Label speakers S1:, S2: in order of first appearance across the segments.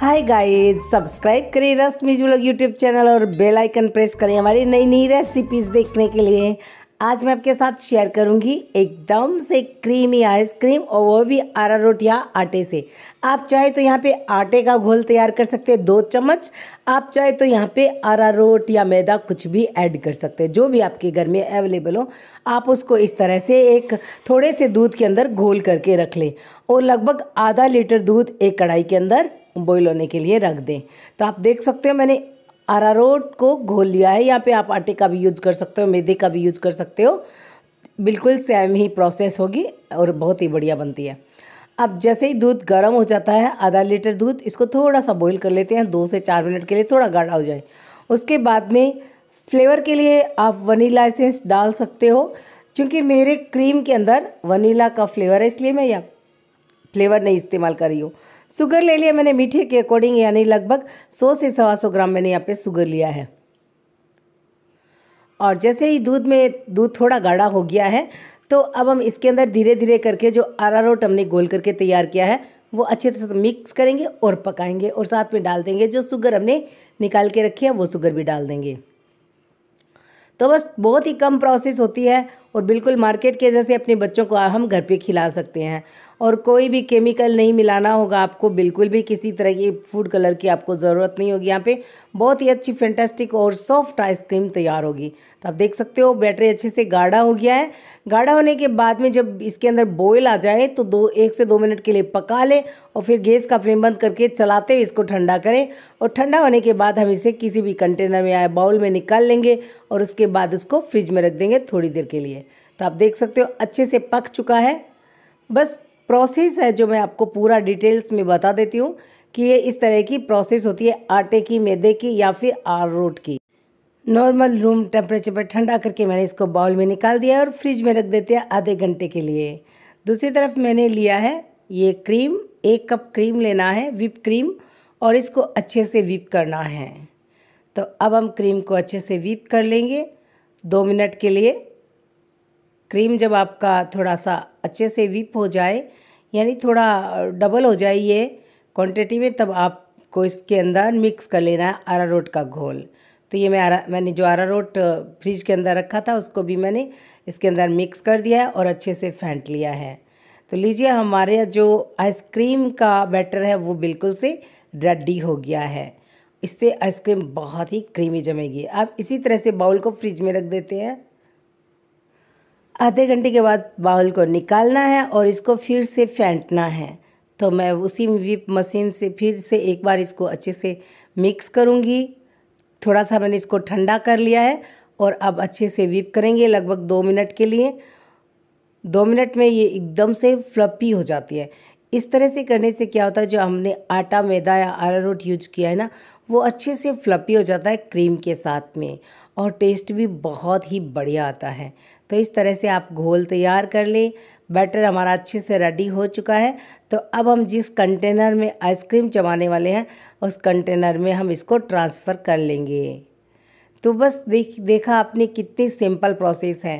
S1: हाय guys subscribe करें रश्मि जुलग YouTube channel और बेल आइकन प्रेस करें हमारी नई नई रेसिपीज़ देखने के लिए आज मैं आपके साथ शेयर करूंगी एकदम से क्रीमी आइसक्रीम और वो भी रोट या आटे से आप चाहे तो यहाँ पे आटे का घोल तैयार कर सकते हैं दो चम्मच आप चाहे तो यहाँ पे रोट या मैदा कुछ भी ऐड कर सकते हैं जो भी आपके घर में अवेलेबल हो आप उसको इस तरह से एक थोड़े से दूध के अंदर घोल करके रख लें और लगभग आधा लीटर दूध एक कढ़ाई के अंदर बॉईल होने के लिए रख दें तो आप देख सकते हो मैंने अरारोट को घोल लिया है यहाँ पे आप आटे का भी यूज कर सकते हो मैदे का भी यूज कर सकते हो बिल्कुल सेम ही प्रोसेस होगी और बहुत ही बढ़िया बनती है अब जैसे ही दूध गर्म हो जाता है आधा लीटर दूध इसको थोड़ा सा बॉईल कर लेते हैं दो से चार मिनट के लिए थोड़ा गाढ़ा हो जाए उसके बाद में फ्लेवर के लिए आप वनीला एसेंस डाल सकते हो क्योंकि मेरे क्रीम के अंदर वनीला का फ्लेवर है इसलिए मैं यह फ्लेवर नहीं इस्तेमाल कर रही हूँ शुगर ले लिया मैंने मीठे के अकॉर्डिंग यानी लगभग सौ से सवा सौ ग्राम मैंने यहाँ पे शुगर लिया है और जैसे ही दूध में दूध थोड़ा गाढ़ा हो गया है तो अब हम इसके अंदर धीरे धीरे करके जो अरारोट हमने गोल करके तैयार किया है वो अच्छे तरह से मिक्स करेंगे और पकाएंगे और साथ में डाल देंगे जो शुगर हमने निकाल के रखी है वो शुगर भी डाल देंगे तो बस बहुत ही कम प्रोसेस होती है और बिल्कुल मार्केट के जैसे अपने बच्चों को हम घर पे खिला सकते हैं और कोई भी केमिकल नहीं मिलाना होगा आपको बिल्कुल भी किसी तरह की फूड कलर की आपको ज़रूरत नहीं होगी यहाँ पे बहुत ही अच्छी फैंटेस्टिक और सॉफ्ट आइसक्रीम तैयार होगी तो आप देख सकते हो बैटरी अच्छे से गाढ़ा हो गया है गाढ़ा होने के बाद में जब इसके अंदर बॉयल आ जाए तो दो एक से दो मिनट के लिए पका लें और फिर गैस का फ्लेम बंद करके चलाते हुए इसको ठंडा करें और ठंडा होने के बाद हम इसे किसी भी कंटेनर में या बाउल में निकाल लेंगे और उसके बाद उसको फ्रिज में रख देंगे थोड़ी देर के लिए तो आप देख सकते हो अच्छे से पक चुका है बस प्रोसेस है जो मैं आपको पूरा डिटेल्स में बता देती हूँ कि ये इस तरह की प्रोसेस होती है आटे की मैदे की या फिर रोट की नॉर्मल रूम टेम्परेचर पर ठंडा करके मैंने इसको बाउल में निकाल दिया और फ्रिज में रख देते हैं आधे घंटे के लिए दूसरी तरफ मैंने लिया है ये क्रीम एक कप क्रीम लेना है विप क्रीम और इसको अच्छे से विप करना है तो अब हम क्रीम को अच्छे से विप कर लेंगे दो मिनट के लिए क्रीम जब आपका थोड़ा सा अच्छे से विप हो जाए यानी थोड़ा डबल हो जाए ये क्वांटिटी में तब आपको इसके अंदर मिक्स कर लेना है रोट का घोल तो ये मैं आरा मैंने जो रोट फ्रिज के अंदर रखा था उसको भी मैंने इसके अंदर मिक्स कर दिया है और अच्छे से फेंट लिया है तो लीजिए हमारे जो आइसक्रीम का बैटर है वो बिल्कुल से रेडी हो गया है इससे आइसक्रीम बहुत ही क्रीमी जमेगी आप इसी तरह से बाउल को फ्रिज में रख देते हैं आधे घंटे के बाद बाउल को निकालना है और इसको फिर से फेंटना है तो मैं उसी विप मशीन से फिर से एक बार इसको अच्छे से मिक्स करूँगी थोड़ा सा मैंने इसको ठंडा कर लिया है और अब अच्छे से विप करेंगे लगभग दो मिनट के लिए दो मिनट में ये एकदम से फ्लपी हो जाती है इस तरह से करने से क्या होता है जो हमने आटा मैदा या आरारोट यूज किया है ना वो अच्छे से फ्लपी हो जाता है क्रीम के साथ में और टेस्ट भी बहुत ही बढ़िया आता है तो इस तरह से आप घोल तैयार कर लें बैटर हमारा अच्छे से रेडी हो चुका है तो अब हम जिस कंटेनर में आइसक्रीम चबाने वाले हैं उस कंटेनर में हम इसको ट्रांसफ़र कर लेंगे तो बस देख देखा आपने कितनी सिंपल प्रोसेस है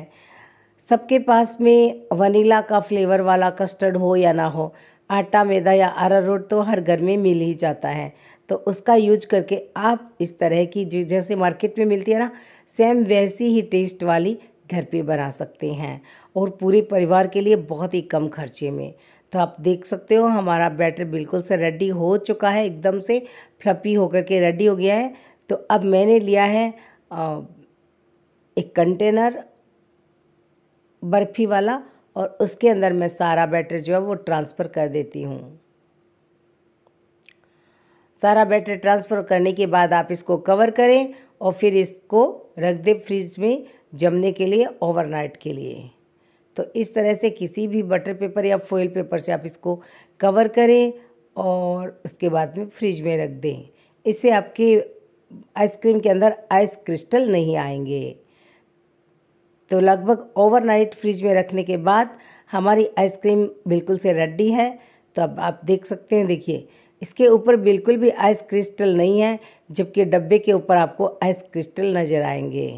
S1: सबके पास में वनीला का फ्लेवर वाला कस्टर्ड हो या ना हो आटा मैदा या अरारोट तो हर घर में मिल ही जाता है तो उसका यूज करके आप इस तरह की जो जैसे मार्केट में मिलती है ना सेम वैसी ही टेस्ट वाली घर पे बना सकते हैं और पूरे परिवार के लिए बहुत ही कम खर्चे में तो आप देख सकते हो हमारा बैटर बिल्कुल से रेडी हो चुका है एकदम से फ्लपी होकर के रेडी हो गया है तो अब मैंने लिया है एक कंटेनर बर्फ़ी वाला और उसके अंदर मैं सारा बैटर जो है वो ट्रांसफ़र कर देती हूँ सारा बैटर ट्रांसफ़र करने के बाद आप इसको कवर करें और फिर इसको रख दें फ्रिज में जमने के लिए ओवरनाइट के लिए तो इस तरह से किसी भी बटर पेपर या फोइल पेपर से आप इसको कवर करें और उसके बाद में फ्रिज में रख दें इससे आपके आइसक्रीम के अंदर आइस क्रिस्टल नहीं आएंगे तो लगभग ओवरनाइट फ्रिज में रखने के बाद हमारी आइसक्रीम बिल्कुल से रेडी है तो अब आप देख सकते हैं देखिए इसके ऊपर बिल्कुल भी आइस क्रिस्टल नहीं है जबकि डब्बे के ऊपर आपको आइस क्रिस्टल नज़र आएंगे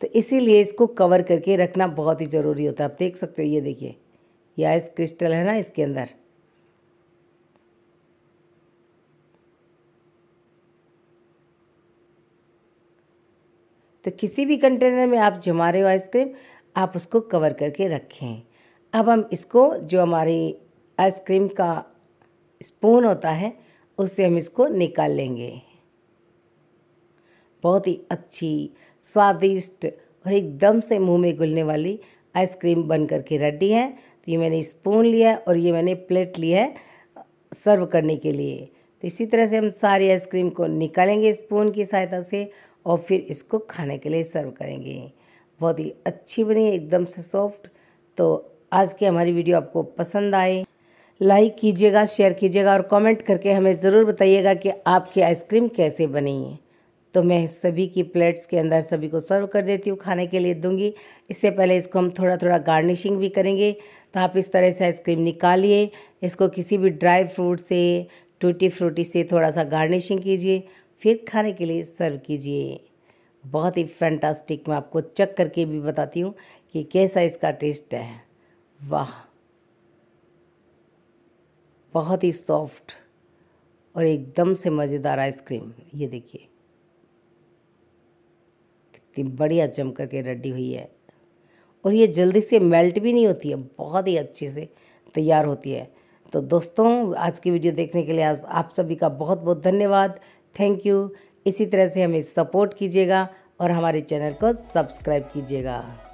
S1: तो इसीलिए इसको कवर करके रखना बहुत ही ज़रूरी होता है आप देख सकते हो ये देखिए ये आइस क्रिस्टल है ना इसके अंदर तो किसी भी कंटेनर में आप जमा रहे हो आइसक्रीम आप उसको कवर करके रखें अब हम इसको जो हमारी आइसक्रीम का स्पून होता है उससे हम इसको निकाल लेंगे बहुत ही अच्छी स्वादिष्ट और एकदम से मुंह में घुलने वाली आइसक्रीम बन करके रेडी है तो ये मैंने स्पून लिया और ये मैंने प्लेट लिया है सर्व करने के लिए तो इसी तरह से हम सारी आइसक्रीम को निकालेंगे स्पून की सहायता से और फिर इसको खाने के लिए सर्व करेंगे बहुत ही अच्छी बनी एकदम से सॉफ्ट तो आज की हमारी वीडियो आपको पसंद आए लाइक कीजिएगा शेयर कीजिएगा और कमेंट करके हमें ज़रूर बताइएगा कि आपकी आइसक्रीम कैसे बनी है तो मैं सभी की प्लेट्स के अंदर सभी को सर्व कर देती हूँ खाने के लिए दूंगी इससे पहले इसको हम थोड़ा थोड़ा गार्निशिंग भी करेंगे तो आप इस तरह से आइसक्रीम निकालिए इसको किसी भी ड्राई फ्रूट से टूटी फ्रूटी से थोड़ा सा गार्निशिंग कीजिए फिर खाने के लिए सर्व कीजिए बहुत ही फैंटास्टिक मैं आपको चेक करके भी बताती हूँ कि कैसा इसका टेस्ट है वाह बहुत ही सॉफ्ट और एकदम से मज़ेदार आइसक्रीम ये देखिए कितनी बढ़िया जम करके रेडी हुई है और ये जल्दी से मेल्ट भी नहीं होती है बहुत ही अच्छे से तैयार होती है तो दोस्तों आज की वीडियो देखने के लिए आप, आप सभी का बहुत बहुत धन्यवाद थैंक यू इसी तरह से हमें सपोर्ट कीजिएगा और हमारे चैनल को सब्सक्राइब कीजिएगा